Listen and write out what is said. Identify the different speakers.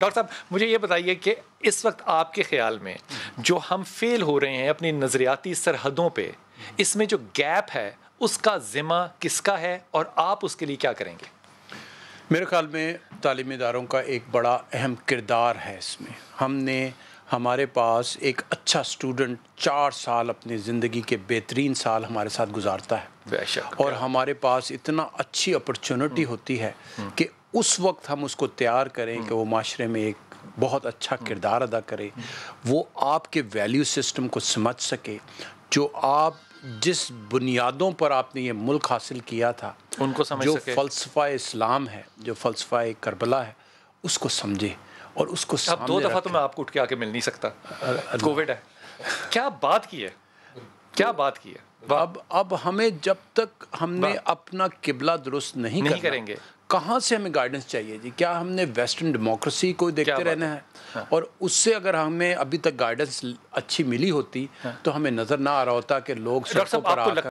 Speaker 1: Doctor साहब मुझे ये बताइए कि इस वक्त आपके ख्याल में जो हम फेल हो रहे हैं अपनी नज़रियाती सरहदों पे इसमें जो गैप है उसका ज़िम्मा किसका है
Speaker 2: और आप उसके लिए क्या करेंगे मेरे ख्याल में तालीमी इदारों का एक बड़ा अहम किरदार है इसमें हमने हमारे पास एक अच्छा स्टूडेंट चार साल अपनी ज़िंदगी के बेहतरीन साल हमारे साथ गुजारता है और हमारे पास इतना अच्छी अपॉर्चुनिटी हम्म। होती है हम्म। कि उस वक्त हम उसको तैयार करें कि वो माशरे में एक बहुत अच्छा किरदार अदा करे वो आपके वैल्यू सिस्टम को समझ सके जो आप जिस बुनियादों पर आपने ये मुल्क हासिल किया था उनको समझ जो फ़लसफ़ा इस्लाम है जो फ़लसफ़ा करबला है उसको समझे और उसको अब दो दफ़ा तो
Speaker 1: मैं आपको उठ के आके मिल नहीं सकता कोविड है क्या बात
Speaker 2: की है क्या बात की है अब अब हमें जब तक हमने अपना किबला दुरुस्त नहीं, नहीं करेंगे कहाँ से हमें गाइडेंस चाहिए जी क्या हमने वेस्टर्न डेमोक्रेसी को देखते रहना है हाँ। और उससे अगर हमें अभी तक गाइडेंस अच्छी मिली होती हाँ। तो हमें नजर ना आ रहा होता कि लोग सड़कों पर आकर